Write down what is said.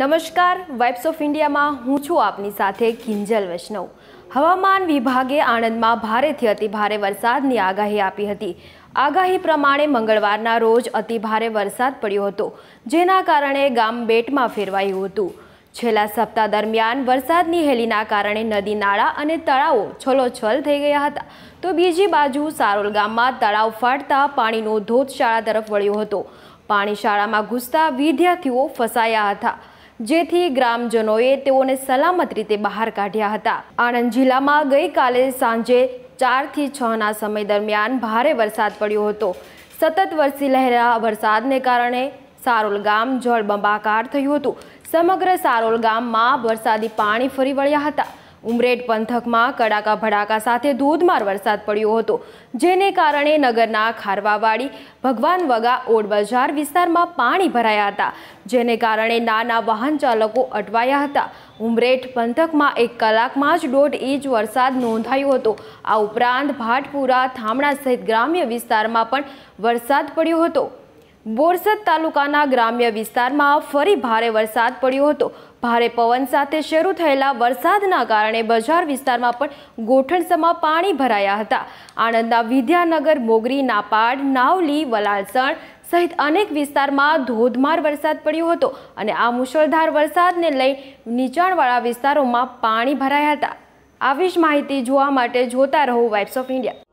નમસ્કાર vibes of ઇન્ડિયામાં હું છું આપની સાથે કિંજલ વૈષ્ણવ હવામાન વિભાગે આણંદમાં ભારેથી અતિભારે વરસાદની આગાહી આપી હતી આગાહી પ્રમાણે મંગળવારના રોજ અતિભારે વરસાદ પડ્યો હતો જેના કારણે ગામ બેટમાં ફેરવાયું હતું છેલ્લા સપ્તાહ દરમિયાન વરસાદની હેલીના કારણે નદી નાળા અને તળાવો છલોછલ થઈ ગયા હતા તો બીજી બાજુ સારોલ ગામમાં તળાવ ફાટતા પાણીનો ધોધ શાળા તરફ વળ્યો હતો પાણી શાળામાં ઘૂસતા વિદ્યાર્થીઓ ફસાયા હતા જેથી ગ્રામજનોએ તેઓને સલામત રીતે બહાર કાઢ્યા હતા આણંદ જિલ્લામાં ગઈકાલે સાંજે ચારથી છના સમય દરમિયાન ભારે વરસાદ પડ્યો હતો સતત વરસી લહેરા વરસાદને કારણે સારોલ ગામ જળબંબાકાર થયું હતું સમગ્ર સારોલ ગામમાં વરસાદી પાણી ફરી વળ્યા હતા ઉમરેઠ પંથકમાં કડાકા ભડાકા સાથે ધોધમાર વરસાદ પડ્યો હતો જેને કારણે નગરના ખારવાવાડી ભગવાન વગા ઓડ બજાર વિસ્તારમાં પાણી ભરાયા હતા જેને કારણે નાના વાહન ચાલકો અટવાયા હતા ઉમરેઠ પંથકમાં એક કલાકમાં જ દોઢ ઇંચ વરસાદ નોંધાયો હતો આ ઉપરાંત ભાટપુરા થામણા સહિત ગ્રામ્ય વિસ્તારમાં પણ વરસાદ પડ્યો હતો બોરસદ તાલુકાના ગ્રામ્ય વિસ્તારમાં ફરી ભારે વરસાદ પડ્યો હતો ભારે પવન સાથે શરૂ થયેલા વરસાદના કારણે બજાર વિસ્તારમાં પણ ગોઠણસમાં પાણી ભરાયા હતા આણંદના વિદ્યાનગર મોગરી નાપાડ નાવલી વલાલસણ સહિત અનેક વિસ્તારમાં ધોધમાર વરસાદ પડ્યો હતો અને આ મુશળધાર વરસાદને લઈ નીચાણવાળા વિસ્તારોમાં પાણી ભરાયા હતા આવી જ માહિતી જોવા માટે જોતા રહો વાઇબ્સ ઓફ ઇન્ડિયા